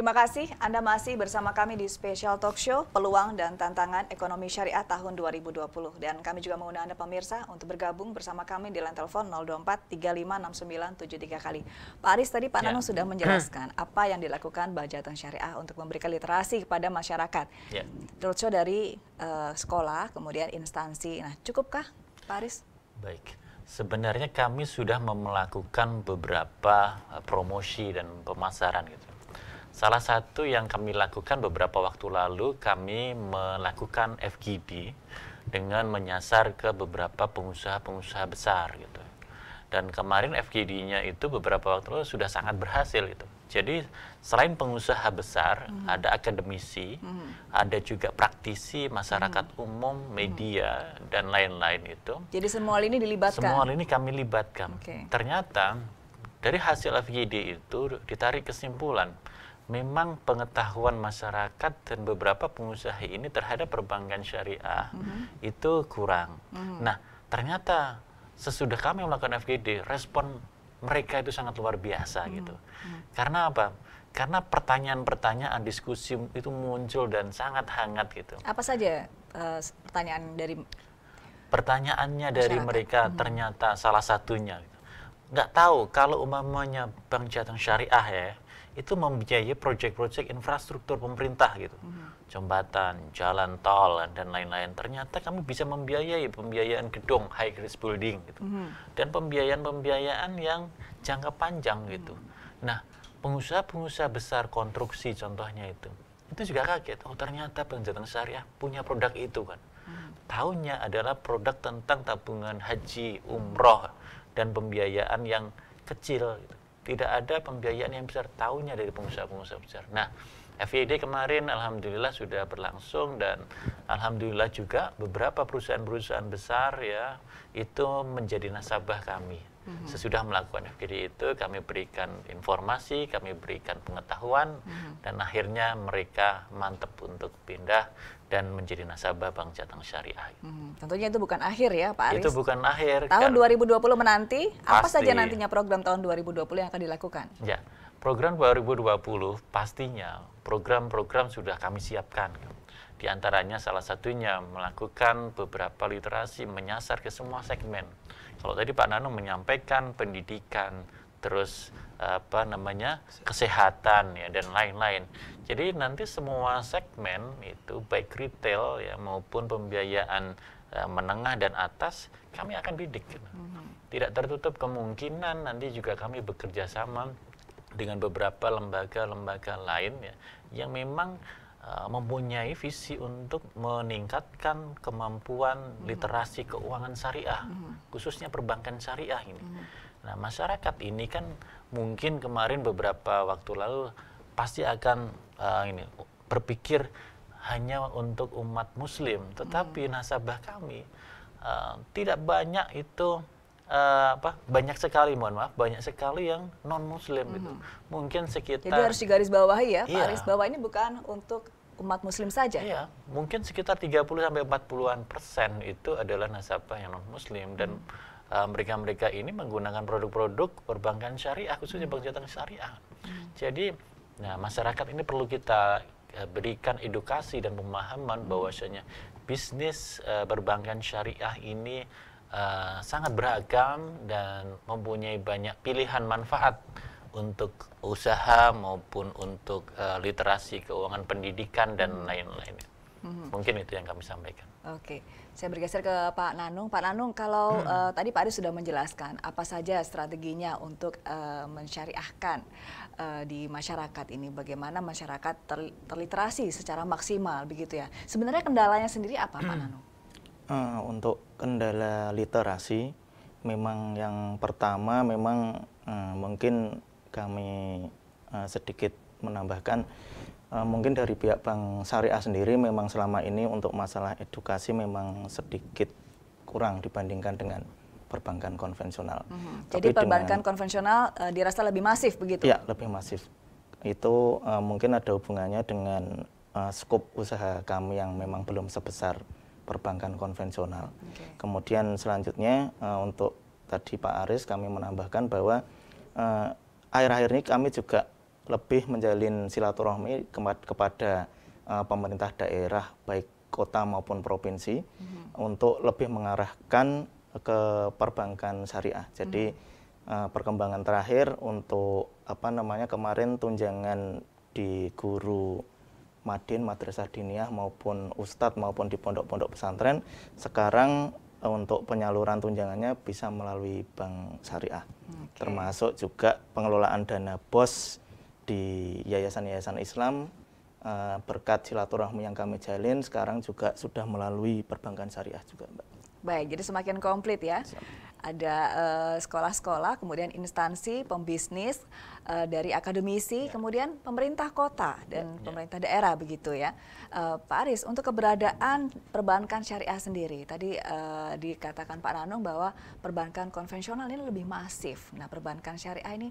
Terima kasih Anda masih bersama kami di Special Talk Show Peluang dan Tantangan Ekonomi Syariah tahun 2020. Dan kami juga mengundang Anda pemirsa untuk bergabung bersama kami di line telepon 024 3569 73 kali. Pak Aris tadi Pak ya. Nano sudah menjelaskan apa yang dilakukan Bajatan Syariah untuk memberikan literasi kepada masyarakat. Ya. Terus dari uh, sekolah, kemudian instansi. Nah, cukupkah Pak Aris? Baik. Sebenarnya kami sudah melakukan beberapa eh, promosi dan pemasaran gitu Salah satu yang kami lakukan beberapa waktu lalu, kami melakukan FGD dengan menyasar ke beberapa pengusaha-pengusaha besar gitu. Dan kemarin FGD-nya itu beberapa waktu lalu sudah sangat berhasil gitu. Jadi selain pengusaha besar, hmm. ada akademisi, hmm. ada juga praktisi masyarakat hmm. umum, hmm. media hmm. dan lain-lain itu. Jadi semua ini dilibatkan. Semua ini kami libatkan. Okay. Ternyata dari hasil FGD itu ditarik kesimpulan memang pengetahuan masyarakat dan beberapa pengusaha ini terhadap perbankan syariah mm -hmm. itu kurang. Mm -hmm. Nah, ternyata sesudah kami melakukan FGD, respon mereka itu sangat luar biasa mm -hmm. gitu. Mm -hmm. Karena apa? Karena pertanyaan-pertanyaan diskusi itu muncul dan sangat hangat gitu. Apa saja uh, pertanyaan dari pertanyaannya masyarakat. dari mereka mm -hmm. ternyata salah satunya gitu. nggak tahu kalau umamanya bank jateng syariah ya itu membiayai proyek-proyek infrastruktur pemerintah gitu. Hmm. Jembatan, jalan tol dan lain-lain. Ternyata kami bisa membiayai pembiayaan gedung high rise building gitu. Hmm. Dan pembiayaan-pembiayaan yang jangka panjang gitu. Hmm. Nah, pengusaha-pengusaha besar konstruksi contohnya itu. Itu juga kaget. Oh, ternyata pencatatan syariah punya produk itu kan. Hmm. Tahunya adalah produk tentang tabungan haji, umroh dan pembiayaan yang kecil gitu tidak ada pembiayaan yang besar tahunya dari pengusaha-pengusaha besar. Nah, FID kemarin alhamdulillah sudah berlangsung dan alhamdulillah juga beberapa perusahaan-perusahaan besar ya itu menjadi nasabah kami. -hmm. Sesudah melakukan FGD itu kami berikan informasi, kami berikan pengetahuan mm -hmm. dan akhirnya mereka mantep untuk pindah dan menjadi nasabah Bank Jateng Syariah. Hmm, tentunya itu bukan akhir ya Pak Aris. Itu bukan akhir. Tahun 2020 menanti, pasti. apa saja nantinya program tahun 2020 yang akan dilakukan? Ya, program 2020 pastinya program-program sudah kami siapkan. Di antaranya salah satunya melakukan beberapa literasi menyasar ke semua segmen. Kalau tadi Pak Nano menyampaikan pendidikan, terus apa namanya kesehatan ya dan lain-lain. Jadi nanti semua segmen itu baik retail ya maupun pembiayaan eh, menengah dan atas kami akan bidik. Gitu. Mm-hmm. Tidak tertutup kemungkinan nanti juga kami bekerja sama dengan beberapa lembaga-lembaga lain ya yang memang Eh, mempunyai visi untuk meningkatkan kemampuan hmm. literasi keuangan syariah, mm. khususnya perbankan syariah ini. Mm. Nah, masyarakat ini kan mungkin kemarin beberapa waktu lalu pasti akan uh, ini berpikir hanya untuk umat muslim, tetapi mm. nasabah kami uh, tidak banyak itu uh, apa banyak sekali mohon maaf banyak sekali yang non muslim mm -hmm. gitu mhm. mungkin sekitar jadi harus digaris bawahi ya iya. garis bawah ini bukan untuk umat muslim saja iya mungkin sekitar 30 sampai 40-an persen itu adalah nasabah yang non muslim dan mhm. eh, mereka-mereka uh, ini menggunakan produk-produk perbankan syariah khususnya mhm. bank jateng syariah mm. jadi nah masyarakat ini perlu kita eh, berikan edukasi dan pemahaman bahwasanya bisnis uh, perbankan syariah ini uh, sangat beragam dan mempunyai banyak pilihan manfaat untuk usaha maupun untuk uh, literasi keuangan pendidikan dan hmm. lain-lainnya. Hmm. Mungkin itu yang kami sampaikan. Oke, saya bergeser ke Pak Nanung. Pak Nanung, kalau hmm. uh, tadi Pak Ari sudah menjelaskan apa saja strateginya untuk uh, mensyariahkan uh, di masyarakat ini, bagaimana masyarakat ter terliterasi secara maksimal, begitu ya? Sebenarnya kendalanya sendiri apa, Pak hmm. Nanung? Eh, untuk kendala literasi, memang yang pertama memang eh, mungkin kami eh, sedikit menambahkan mungkin dari pihak Bank Syariah sendiri memang selama ini untuk masalah edukasi memang sedikit kurang dibandingkan dengan perbankan konvensional. Mm -hmm. Jadi perbankan dengan, konvensional uh, dirasa lebih masif begitu? Ya, lebih masif. Itu uh, mungkin ada hubungannya dengan uh, skop usaha kami yang memang belum sebesar perbankan konvensional. Okay. Kemudian selanjutnya uh, untuk tadi Pak Aris kami menambahkan bahwa akhir eh, akhir-akhir ini kami juga lebih menjalin silaturahmi kepada uh, pemerintah daerah baik kota maupun provinsi mm-hmm. untuk lebih mengarahkan ke perbankan syariah. Jadi mm-hmm. uh, perkembangan terakhir untuk apa namanya kemarin tunjangan di guru madin, madrasah diniyah maupun ustadz maupun di pondok-pondok pesantren sekarang e, untuk penyaluran tunjangannya bisa melalui bank syariah. Okay. Termasuk juga pengelolaan dana BOS di yayasan-yayasan Islam e, berkat silaturahmi yang kami jalin sekarang juga sudah melalui perbankan syariah juga, Mbak. Baik, jadi semakin komplit ya. Siap ada eh, sekolah-sekolah, kemudian instansi pembisnis uh, dari akademisi, ya. kemudian pemerintah kota dan hmm, ya, pemerintah daerah begitu ya. Uh, Pak Aris, untuk keberadaan perbankan syariah sendiri, tadi uh, dikatakan Pak Nanung bahwa perbankan konvensional ini lebih masif. Nah, perbankan syariah ini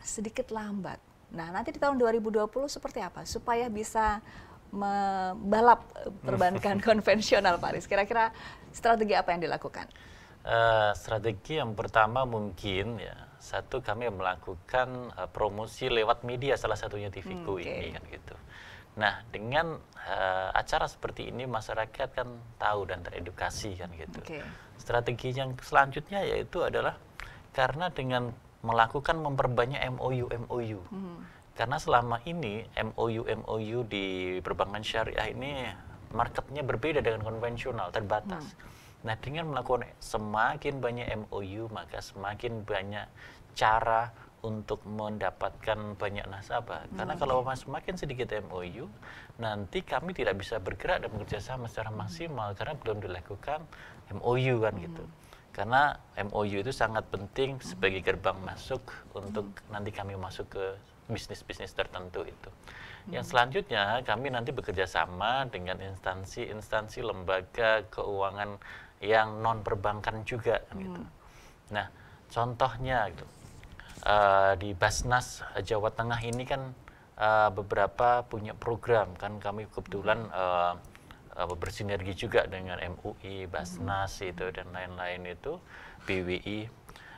sedikit lambat. Nah, nanti di tahun 2020 seperti apa supaya bisa membalap perbankan konvensional, Pak Aris? Kira-kira strategi apa yang dilakukan? Eh, strategi yang pertama mungkin ya satu kami melakukan uh, promosi lewat media salah satunya TVku hmm, okay. ini kan gitu. Nah dengan uh, acara seperti ini masyarakat kan tahu dan teredukasi kan gitu. Okay. Strategi yang selanjutnya yaitu adalah karena dengan melakukan memperbanyak MOU MOU. Hmm. Karena selama ini MOU MOU di perbankan syariah ini marketnya berbeda dengan konvensional terbatas. Hmm Nah, dengan melakukan semakin banyak MOU, maka semakin banyak cara untuk mendapatkan banyak nasabah. Hmm, karena kalau semakin sedikit MOU, nanti kami tidak bisa bergerak dan bekerja sama secara hmm. maksimal karena belum dilakukan MOU kan gitu. Hmm. Karena MOU itu sangat penting sebagai gerbang masuk untuk nanti kami masuk ke bisnis-bisnis tertentu itu. Yang selanjutnya kami nanti bekerja sama dengan instansi-instansi lembaga keuangan yang non perbankan juga kan, gitu. Hmm. Nah, contohnya gitu uh, di Basnas Jawa Tengah ini kan uh, beberapa punya program kan kami kebetulan uh, uh, bersinergi juga dengan MUI, Basnas hmm. itu dan lain-lain itu, BWI.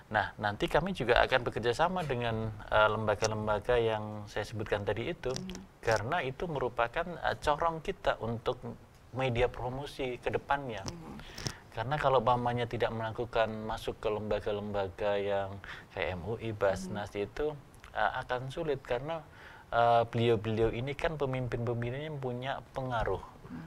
Nah, nanti kami juga akan bekerja sama dengan lembaga-lembaga uh, yang saya sebutkan tadi itu, hmm. karena itu merupakan uh, corong kita untuk media promosi ke depannya. Hmm. Karena kalau pamannya tidak melakukan masuk ke lembaga-lembaga yang kayak MUI, Basnas hmm. itu uh, akan sulit karena eh, beliau-beliau uh, ini kan pemimpin-pemimpinnya punya pengaruh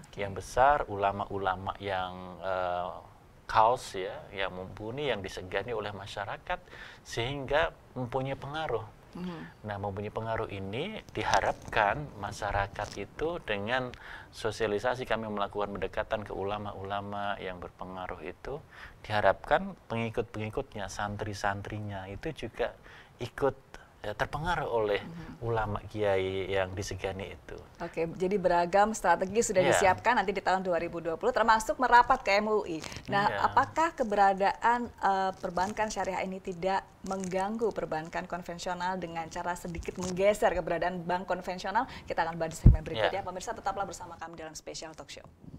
okay. yang besar, ulama-ulama yang uh, kaos ya, yang mumpuni, yang disegani oleh masyarakat sehingga mempunyai pengaruh Hmm. Nah, mempunyai pengaruh ini diharapkan masyarakat itu dengan sosialisasi kami melakukan pendekatan ke ulama-ulama yang berpengaruh itu diharapkan pengikut-pengikutnya, santri-santrinya itu juga ikut Eh, terpengaruh oleh hmm. ulama kiai yang disegani itu. Oke, jadi beragam strategi sudah yeah. disiapkan nanti di tahun 2020 termasuk merapat ke MUI. Nah, yeah. apakah keberadaan uh, perbankan syariah ini tidak mengganggu perbankan konvensional dengan cara sedikit menggeser keberadaan bank konvensional? Kita akan bahas di segmen berikutnya. Yeah. Pemirsa tetaplah bersama kami dalam Special Talk Show.